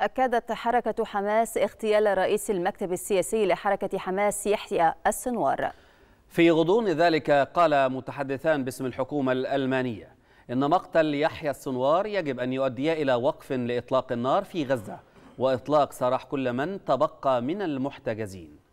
أكدت حركة حماس اغتيال رئيس المكتب السياسي لحركة حماس يحيى السنوار في غضون ذلك قال متحدثان باسم الحكومة الألمانية إن مقتل يحيى السنوار يجب أن يؤدي إلى وقف لإطلاق النار في غزة وإطلاق سراح كل من تبقى من المحتجزين